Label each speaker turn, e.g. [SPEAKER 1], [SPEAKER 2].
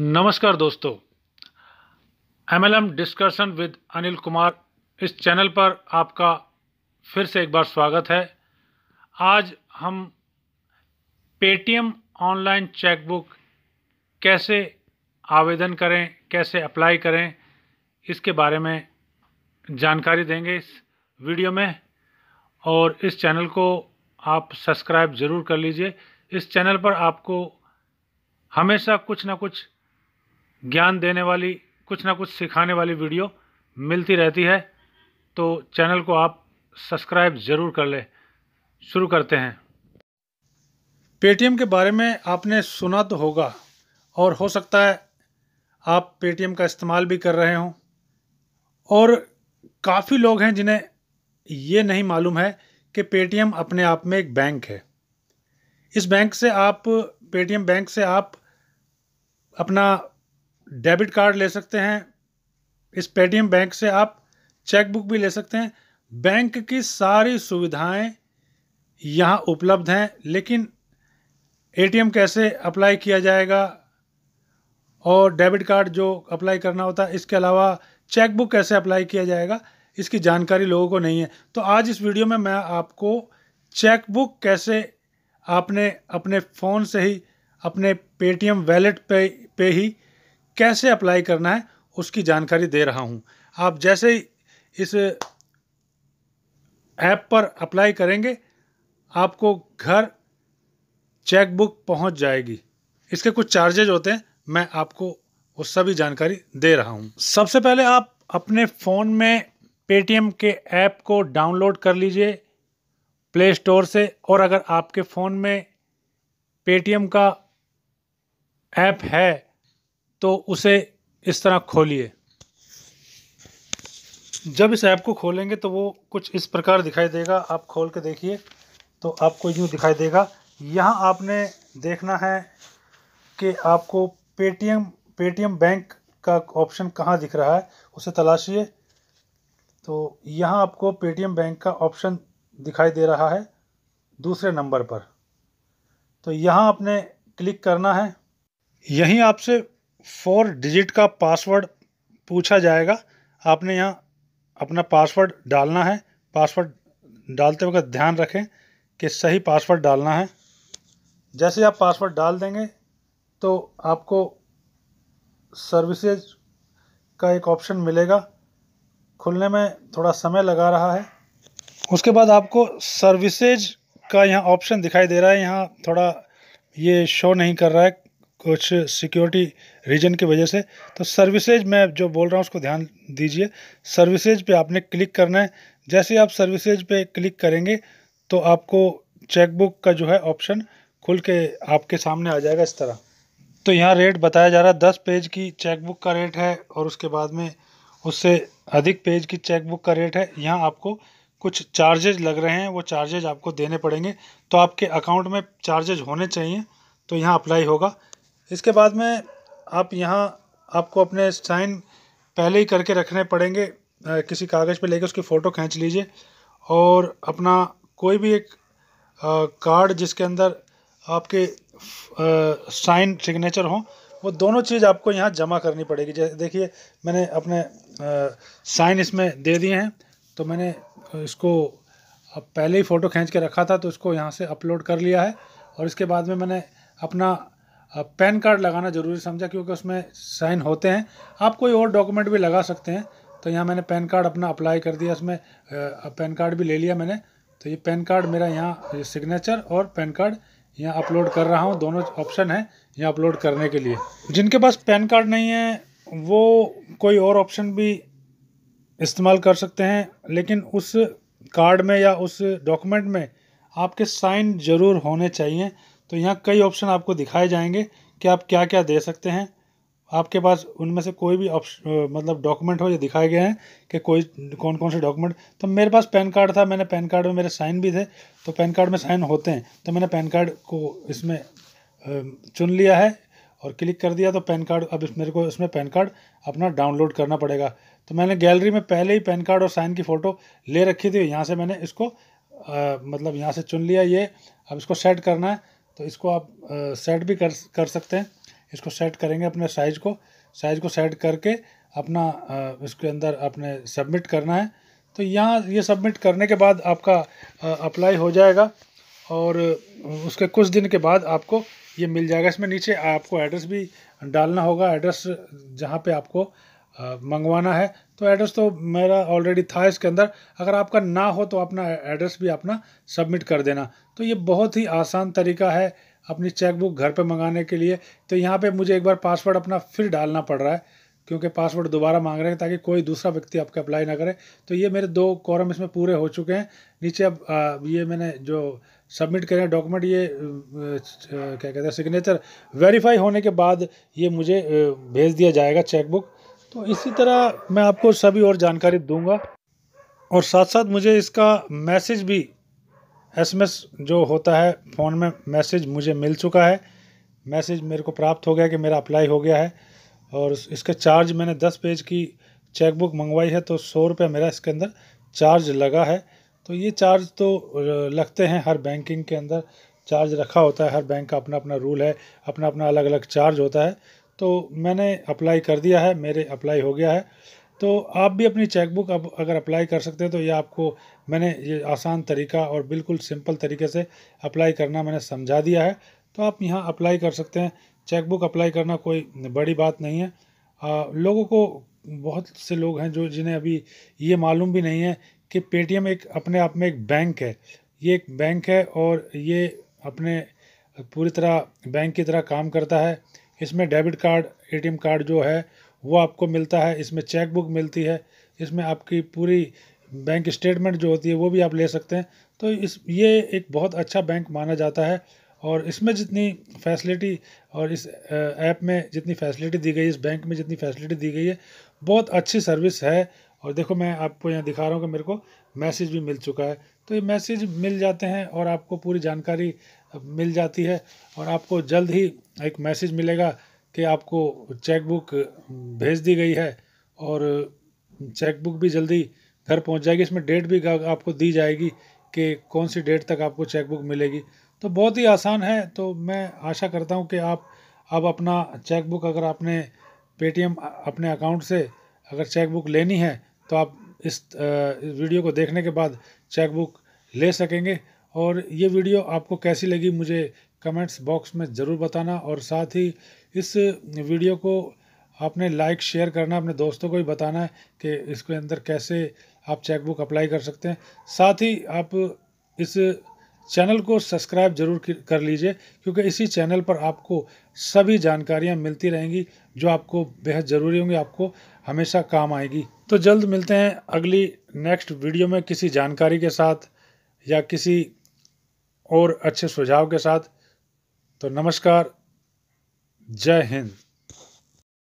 [SPEAKER 1] नमस्कार दोस्तों M L M discussion with Anil Kumar इस चैनल पर आपका फिर से एक बार स्वागत है आज हम पेटीएम ऑनलाइन चेकबुक कैसे आवेदन करें कैसे अप्लाई करें इसके बारे में जानकारी देंगे इस वीडियो में और इस चैनल को आप सब्सक्राइब ज़रूर कर लीजिए इस चैनल पर आपको हमेशा कुछ ना कुछ ज्ञान देने वाली कुछ ना कुछ सिखाने वाली वीडियो मिलती रहती है तो चैनल को आप सब्सक्राइब ज़रूर कर ले शुरू करते हैं पेटीएम के बारे में आपने सुना तो होगा और हो सकता है आप पेटीएम का इस्तेमाल भी कर रहे हों और काफ़ी लोग हैं जिन्हें ये नहीं मालूम है कि पेटीएम अपने आप में एक बैंक है इस बैंक से आप पेटीएम बैंक से आप अपना डेबिट कार्ड ले सकते हैं इस पेटीएम बैंक से आप चेकबुक भी ले सकते हैं बैंक की सारी सुविधाएं यहाँ उपलब्ध हैं लेकिन एटीएम कैसे अप्लाई किया जाएगा और डेबिट कार्ड जो अप्लाई करना होता है इसके अलावा चेकबुक कैसे अप्लाई किया जाएगा इसकी जानकारी लोगों को नहीं है तो आज इस वीडियो में मैं आपको चेकबुक कैसे आपने अपने फ़ोन से ही अपने पेटीएम वैलेट पे पे ही कैसे अप्लाई करना है उसकी जानकारी दे रहा हूँ आप जैसे ही इस ऐप पर अप्लाई करेंगे आपको घर चेकबुक पहुँच जाएगी इसके कुछ चार्जेज होते हैं मैं आपको उस सभी जानकारी दे रहा हूँ सबसे पहले आप अपने फ़ोन में पेटीएम के ऐप को डाउनलोड कर लीजिए प्ले स्टोर से और अगर आपके फ़ोन में पेटीएम का ऐप है तो उसे इस तरह खोलिए जब इस ऐप को खोलेंगे तो वो कुछ इस प्रकार दिखाई देगा आप खोल के देखिए तो आपको यूँ दिखाई देगा यहाँ आपने देखना है कि आपको पेटीएम पेटीएम बैंक का ऑप्शन कहाँ दिख रहा है उसे तलाशिए तो यहाँ आपको पेटीएम बैंक का ऑप्शन दिखाई दे रहा है दूसरे नंबर पर तो यहाँ आपने क्लिक करना है यहीं आपसे फोर डिजिट का पासवर्ड पूछा जाएगा आपने यहाँ अपना पासवर्ड डालना है पासवर्ड डालते वक्त ध्यान रखें कि सही पासवर्ड डालना है जैसे आप पासवर्ड डाल देंगे तो आपको सर्विसेज का एक ऑप्शन मिलेगा खुलने में थोड़ा समय लगा रहा है उसके बाद आपको सर्विसेज का यहाँ ऑप्शन दिखाई दे रहा है यहाँ थोड़ा ये शो नहीं कर रहा है कुछ सिक्योरिटी रीजन की वजह से तो सर्विसेज मैं जो बोल रहा हूँ उसको ध्यान दीजिए सर्विसेज पे आपने क्लिक करना है जैसे आप सर्विसेज पे क्लिक करेंगे तो आपको चेकबुक का जो है ऑप्शन खुल के आपके सामने आ जाएगा इस तरह तो यहाँ रेट बताया जा रहा है दस पेज की चेकबुक का रेट है और उसके बाद में उससे अधिक पेज की चेकबुक का रेट है यहाँ आपको कुछ चार्जेज लग रहे हैं वो चार्जेज आपको देने पड़ेंगे तो आपके अकाउंट में चार्जेज होने चाहिए तो यहाँ अप्लाई होगा इसके बाद में आप यहाँ आपको अपने साइन पहले ही करके रखने पड़ेंगे किसी कागज़ पे लेके उसकी फ़ोटो खींच लीजिए और अपना कोई भी एक कार्ड जिसके अंदर आपके साइन सिग्नेचर हों वो दोनों चीज़ आपको यहाँ जमा करनी पड़ेगी जैसे देखिए मैंने अपने साइन इसमें दे दिए हैं तो मैंने इसको अब पहले ही फ़ोटो खींच के रखा था तो इसको यहाँ से अपलोड कर लिया है और इसके बाद में मैंने अपना पैन कार्ड लगाना ज़रूरी समझा क्योंकि उसमें साइन होते हैं आप कोई और डॉक्यूमेंट भी लगा सकते हैं तो यहाँ मैंने पैन कार्ड अपना अप्लाई कर दिया इसमें पैन कार्ड भी ले लिया मैंने तो ये पैन कार्ड मेरा यहाँ सिग्नेचर और पैन कार्ड यहाँ अपलोड कर रहा हूँ दोनों ऑप्शन है यहाँ अपलोड करने के लिए जिनके पास पैन कार्ड नहीं है वो कोई और ऑप्शन भी इस्तेमाल कर सकते हैं लेकिन उस कार्ड में या उस डॉक्यूमेंट में आपके साइन ज़रूर होने चाहिए तो यहाँ कई ऑप्शन आपको दिखाए जाएंगे कि आप क्या क्या दे सकते हैं आपके पास उनमें से कोई भी ऑप्शन मतलब डॉक्यूमेंट हो ये दिखाए गए हैं कि कोई कौन कौन से डॉक्यूमेंट तो मेरे पास पैन कार्ड था मैंने पैन कार्ड में मेरे साइन भी थे तो पैन कार्ड में साइन होते हैं तो मैंने पैन कार्ड को इसमें चुन लिया है और क्लिक कर दिया तो पैन कार्ड अब इस मेरे को इसमें पैन कार्ड अपना डाउनलोड करना पड़ेगा तो मैंने गैलरी में पहले ही पैन कार्ड और साइन की फ़ोटो ले रखी थी यहाँ से मैंने इसको आ, मतलब यहाँ से चुन लिया ये अब इसको सेट करना है तो इसको आप सेट भी कर कर सकते हैं इसको सेट करेंगे अपने साइज़ को साइज़ को सेट करके अपना इसके अंदर आपने सबमिट करना है तो यहाँ ये सबमिट करने के बाद आपका अप्लाई हो जाएगा और उसके कुछ दिन के बाद आपको ये मिल जाएगा इसमें नीचे आपको एड्रेस भी डालना होगा एड्रेस जहाँ पे आपको मंगवाना है तो एड्रेस तो मेरा ऑलरेडी था इसके अंदर अगर आपका ना हो तो अपना एड्रेस भी अपना सबमिट कर देना तो ये बहुत ही आसान तरीका है अपनी चेकबुक घर पे मंगाने के लिए तो यहाँ पे मुझे एक बार पासवर्ड अपना फिर डालना पड़ रहा है क्योंकि पासवर्ड दोबारा मांग रहे हैं ताकि कोई दूसरा व्यक्ति आपके अप्लाई ना करे तो ये मेरे दो कॉरम इसमें पूरे हो चुके हैं नीचे अब आ, ये मैंने जो सबमिट करें डॉक्यूमेंट ये क्या कहते हैं सिग्नेचर वेरीफाई होने के बाद ये मुझे भेज दिया जाएगा चेकबुक तो इसी तरह मैं आपको सभी और जानकारी दूंगा और साथ साथ मुझे इसका मैसेज भी एसएमएस जो होता है फ़ोन में मैसेज मुझे मिल चुका है मैसेज मेरे को प्राप्त हो गया कि मेरा अप्लाई हो गया है और इसका चार्ज मैंने दस पेज की चेकबुक मंगवाई है तो सौ रुपये मेरा इसके अंदर चार्ज लगा है तो ये चार्ज तो लगते हैं हर बैंकिंग के अंदर चार्ज रखा होता है हर बैंक का अपना अपना रूल है अपना अपना अलग अलग चार्ज होता है तो मैंने अप्लाई कर दिया है मेरे अप्लाई हो गया है तो आप भी अपनी चेकबुक अब अगर अप्लाई कर सकते हैं तो ये आपको मैंने ये आसान तरीका और बिल्कुल सिंपल तरीके से अप्लाई करना मैंने समझा दिया है तो आप यहाँ अप्लाई कर सकते हैं चेकबुक अप्लाई करना कोई बड़ी बात नहीं है आ, लोगों को बहुत से लोग हैं जो जिन्हें अभी ये मालूम भी नहीं है कि पेटीएम एक अपने आप में एक बैंक है ये एक बैंक है और ये अपने पूरी तरह बैंक की तरह काम करता है इसमें डेबिट कार्ड एटीएम कार्ड जो है वो आपको मिलता है इसमें चेकबुक मिलती है इसमें आपकी पूरी बैंक स्टेटमेंट जो होती है वो भी आप ले सकते हैं तो इस ये एक बहुत अच्छा बैंक माना जाता है और इसमें जितनी फैसिलिटी और इस ऐप में जितनी फैसिलिटी दी गई इस बैंक में जितनी फैसिलिटी दी गई है बहुत अच्छी सर्विस है और देखो मैं आपको यहाँ दिखा रहा हूँ कि मेरे को मैसेज भी मिल चुका है तो ये मैसेज मिल जाते हैं और आपको पूरी जानकारी मिल जाती है और आपको जल्द ही एक मैसेज मिलेगा कि आपको चेकबुक भेज दी गई है और चेकबुक भी जल्दी घर पहुंच जाएगी इसमें डेट भी आपको दी जाएगी कि कौन सी डेट तक आपको चेकबुक मिलेगी तो बहुत ही आसान है तो मैं आशा करता हूं कि आप अब अपना चेकबुक अगर आपने पेटीएम अपने अकाउंट से अगर चेकबुक लेनी है तो आप इस वीडियो को देखने के बाद चेकबुक ले सकेंगे और ये वीडियो आपको कैसी लगी मुझे कमेंट्स बॉक्स में ज़रूर बताना और साथ ही इस वीडियो को आपने लाइक शेयर करना अपने दोस्तों को भी बताना है कि इसके अंदर कैसे आप चेकबुक अप्लाई कर सकते हैं साथ ही आप इस चैनल को सब्सक्राइब जरूर कर लीजिए क्योंकि इसी चैनल पर आपको सभी जानकारियाँ मिलती रहेंगी जो आपको बेहद ज़रूरी होंगी आपको हमेशा काम आएगी तो जल्द मिलते हैं अगली नेक्स्ट वीडियो में किसी जानकारी के साथ या किसी और अच्छे सुझाव के साथ तो नमस्कार जय हिंद